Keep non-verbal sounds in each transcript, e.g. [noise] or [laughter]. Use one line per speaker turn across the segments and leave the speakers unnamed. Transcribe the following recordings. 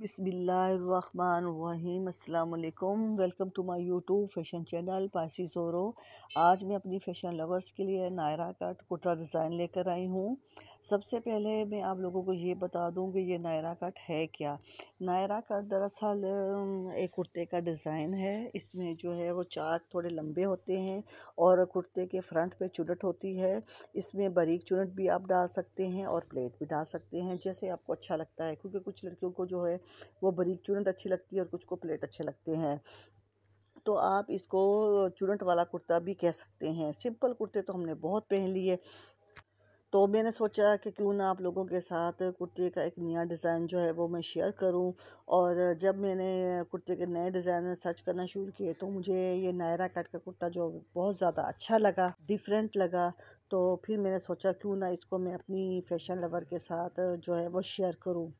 बिसमीम welcome to my YouTube fashion channel पासी ज़ोरो आज मैं अपनी फैशन लवर्स के लिए नायरा का टुकड़ा डिज़ाइन लेकर आई हूँ सबसे पहले मैं आप लोगों को ये बता दूँ कि ये नायरा कट है क्या नायरा कट दरअसल एक कुर्ते का डिज़ाइन है इसमें जो है वो चाक थोड़े लंबे होते हैं और कुर्ते के फ्रंट पे चुनट होती है इसमें बारीक चुनट भी आप डाल सकते हैं और प्लेट भी डाल सकते हैं जैसे आपको अच्छा लगता है क्योंकि कुछ लड़कियों को जो है वो बारीक चुनट अच्छी लगती है और कुछ को प्लेट अच्छे लगते हैं तो आप इसको चुनट वाला कुर्ता भी कह सकते हैं सिंपल कुर्ते तो हमने बहुत पहन लिए तो मैंने सोचा कि क्यों ना आप लोगों के साथ कुर्ते का एक नया डिज़ाइन जो है वो मैं शेयर करूं और जब मैंने कुर्ते के नए डिज़ाइन सर्च करना शुरू किए तो मुझे ये नायरा कट का कुर्ता जो बहुत ज़्यादा अच्छा लगा डिफरेंट लगा तो फिर मैंने सोचा क्यों ना इसको मैं अपनी फ़ैशन लवर के साथ जो है वो शेयर करूँ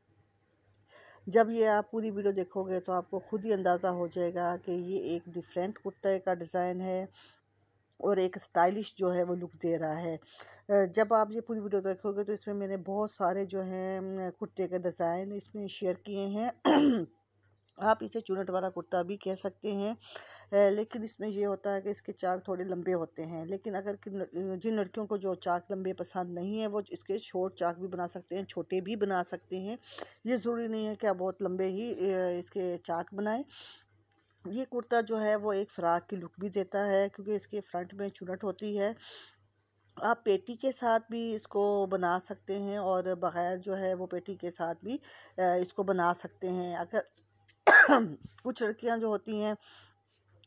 जब ये आप पूरी वीडियो देखोगे तो आपको ख़ुद ही अंदाज़ा हो जाएगा कि ये एक डिफ़रेंट कुर्ते का डिज़ाइन है और एक स्टाइलिश जो है वो लुक दे रहा है जब आप ये पूरी वीडियो देखोगे तो इसमें मैंने बहुत सारे जो हैं कुर्ते के डिज़ाइन इसमें शेयर किए हैं [clears throat] आप इसे चूनट वाला कुर्ता भी कह सकते हैं लेकिन इसमें यह होता है कि इसके चाक थोड़े लंबे होते हैं लेकिन अगर जिन लड़कियों को जो चाक लंबे पसंद नहीं है वो इसके छोट चाक भी बना सकते हैं छोटे भी बना सकते हैं ये ज़रूरी नहीं है कि आप बहुत लंबे ही इसके चाक बनाएं ये कुर्ता जो है वो एक फ़्राक की लुक भी देता है क्योंकि इसके फ्रंट में चुनट होती है आप पेटी के साथ भी इसको बना सकते हैं और बग़ैर जो है वो पेटी के साथ भी इसको बना सकते हैं अगर [coughs] कुछ लड़कियां जो होती हैं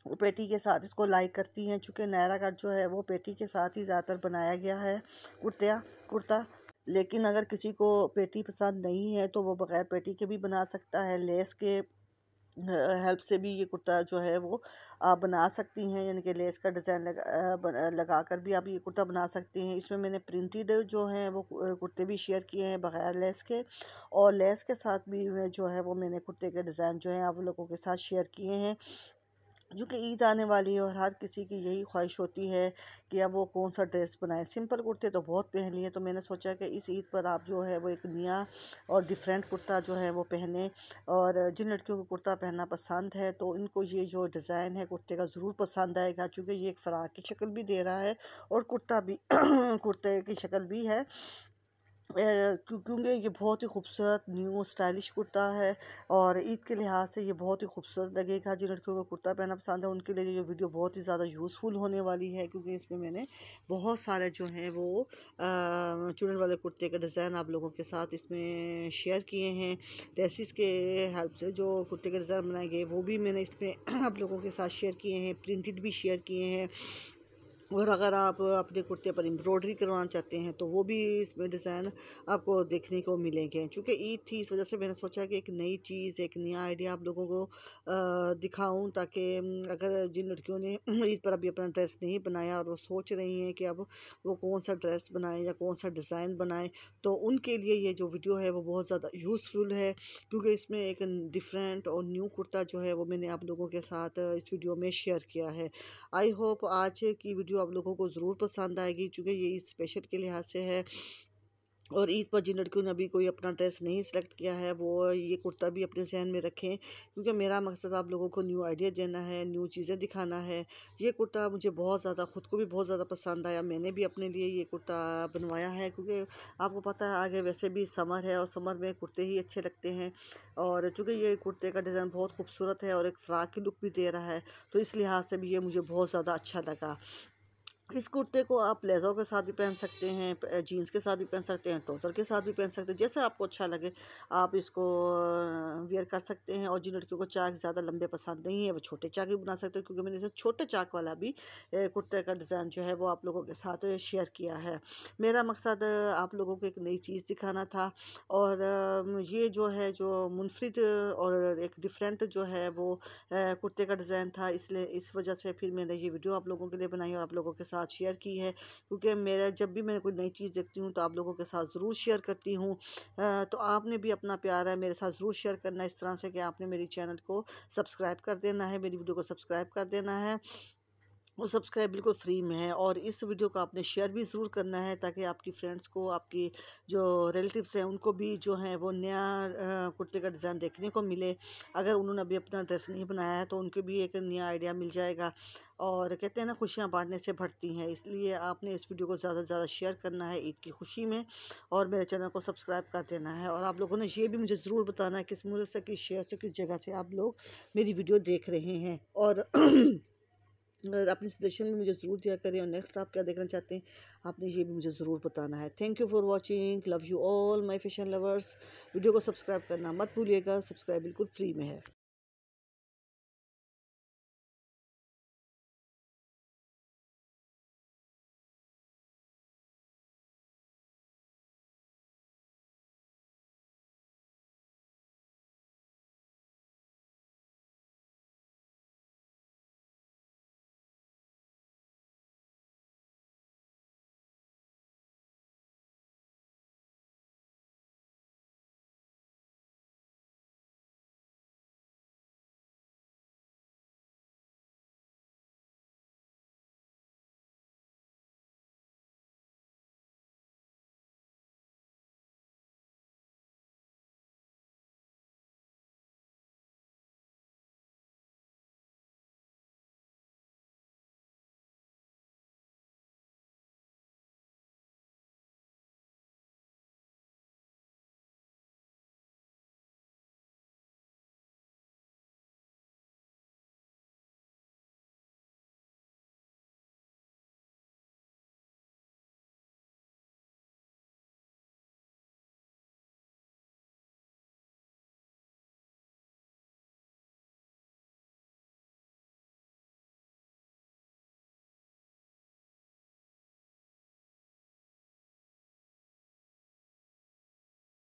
वो पेटी के साथ इसको लाइक करती हैं चूँकि नायरा कट जो है वो पेटी के साथ ही ज़्यादातर बनाया गया है कुर्तिया कुर्ता लेकिन अगर किसी को पेटी पसंद नहीं है तो वो बग़ैर पेटी के भी बना सकता है लेस के हेल्प से भी ये कुर्ता जो है वो आप बना सकती हैं यानी कि लेस का डिज़ाइन लगा लगा कर भी आप ये कुर्ता बना सकती हैं इसमें मैंने प्रिंटेड जो हैं वो कुर्ते भी शेयर किए हैं बग़ैर लेस के और लेस के साथ भी जो है वो मैंने कुर्ते के डिज़ाइन जो हैं आप लोगों के साथ शेयर किए हैं जो कि ईद आने वाली है और हर किसी की यही ख्वाहिश होती है कि अब वो कौन सा ड्रेस बनाए सिंपल कुर्ते तो बहुत पहन लिए तो मैंने सोचा कि इस ईद पर आप जो है वो एक नया और डिफरेंट कुर्ता जो है वो पहने और जिन लड़कियों को कुर्ता पहनना पसंद है तो इनको ये जो डिज़ाइन है कुर्ते का ज़रूर पसंद आएगा चूँकि ये एक फ़राक की शक्ल भी दे रहा है और कुर्ता भी [clears throat] कुर्ते की शक्ल भी है क्योंकि ये बहुत ही खूबसूरत न्यू स्टाइलिश कुर्ता है और ईद के लिहाज से ये बहुत ही खूबसूरत लगेगा जिन लड़कियों को कुर्ता पहनना पसंद है उनके लिए ये वीडियो बहुत ही ज़्यादा यूज़फुल होने वाली है क्योंकि इसमें मैंने बहुत सारे जो हैं वो चुनन वाले कुर्ते का डिज़ाइन आप लोगों के साथ इसमें शेयर किए हैं तहसीस के हेल्प से जो कुर्ते के डिज़ाइन बनाए गए वो भी मैंने इसमें [clears throat] आप लोगों के साथ शेयर किए हैं प्रिंटेड भी शेयर किए हैं और अगर आप अपने कुर्ते पर एम्ब्रॉयडरी करवाना चाहते हैं तो वो भी इसमें डिज़ाइन आपको देखने को मिलेंगे चूँकि ईद थी इस वजह से मैंने सोचा कि एक नई चीज़ एक नया आइडिया आप लोगों को दिखाऊं ताकि अगर जिन लड़कियों ने [clears throat] ईद पर अभी अपना ड्रेस नहीं बनाया और वो सोच रही हैं कि अब वो कौन सा ड्रेस बनाएँ या कौन सा डिज़ाइन बनाएँ तो उनके लिए ये जो वीडियो है वो बहुत ज़्यादा यूज़फुल है क्योंकि इसमें एक डिफरेंट और न्यू कुर्ता जो है वो मैंने आप लोगों के साथ इस वीडियो में शेयर किया है आई होप आज की वीडियो वीडियो आप लोगों को ज़रूर पसंद आएगी क्योंकि ये ईद स्पेशल के लिहाज से है और ईद पर जिन लड़कियों ने अभी कोई अपना ड्रेस नहीं सिलेक्ट किया है वो ये कुर्ता भी अपने जहन में रखें क्योंकि मेरा मकसद आप लोगों को न्यू आइडिया देना है न्यू चीज़ें दिखाना है ये कुर्ता मुझे बहुत ज़्यादा ख़ुद को भी बहुत ज़्यादा पसंद आया मैंने भी अपने लिए ये कुर्ता बनवाया है क्योंकि आपको पता है आगे वैसे भी समर है और समर में कुर्ते ही अच्छे लगते हैं और चूँकि ये कुर्ते का डिज़ाइन बहुत खूबसूरत है और एक फ़्राक की लुक भी दे रहा है तो इस लिहाज से भी ये मुझे बहुत ज़्यादा अच्छा लगा इस कुर्ते को आप प्लेज़ो के साथ भी पहन सकते हैं जीन्स के साथ भी पहन सकते हैं ट्रोज़र के साथ भी पहन सकते हैं जैसे आपको अच्छा लगे आप इसको वेयर कर सकते हैं और जिन लड़कियों को चाक ज़्यादा लंबे पसंद नहीं है वो छोटे चाक भी बना सकते हैं क्योंकि मैंने इसे छोटे चाक वाला भी कुर्ते का डिज़ाइन जो है वो आप लोगों के साथ शेयर किया है मेरा मकसद आप लोगों को एक नई चीज़ दिखाना था और ये जो है जो मुनफरद और एक डिफरेंट जो है वो कुर्ते का डिज़ाइन था इसलिए इस वजह से फिर मैंने ये वीडियो आप लोगों के लिए बनाई और आप लोगों के साथ साथ शेयर की है क्योंकि मेरा जब भी मैं कोई नई चीज़ देखती हूँ तो आप लोगों के साथ ज़रूर शेयर करती हूँ तो आपने भी अपना प्यार है मेरे साथ ज़रूर शेयर करना इस तरह से कि आपने मेरी चैनल को सब्सक्राइब कर देना है मेरी वीडियो को सब्सक्राइब कर देना है वो सब्सक्राइब बिल्कुल फ्री में है और इस वीडियो को आपने शेयर भी ज़रूर करना है ताकि आपकी फ्रेंड्स को आपकी जो रिलेटिव्स हैं उनको भी जो है वो नया कुर्ते का डिज़ाइन देखने को मिले अगर उन्होंने अभी अपना ड्रेस नहीं बनाया है तो उनके भी एक नया आइडिया मिल जाएगा और कहते हैं ना खुशियाँ बांटने से भरती हैं इसलिए आपने इस वीडियो को ज़्यादा से ज़्यादा शेयर करना है ईद की खुशी में और मेरे चैनल को सब्सक्राइब कर देना है और आप लोगों ने ये भी मुझे ज़रूर बताना है किस मुल्क से किस शहर से किस जगह से आप लोग मेरी वीडियो देख रहे हैं और [clears throat] अपने सजेशन भी मुझे ज़रूर दिया करें और नेक्स्ट आप क्या देखना चाहते हैं आपने ये भी मुझे ज़रूर बताना है thank you for watching love you all my fashion lovers video को सब्सक्राइब करना मत भूलिएगा सब्सक्राइब बिल्कुल फ्री में है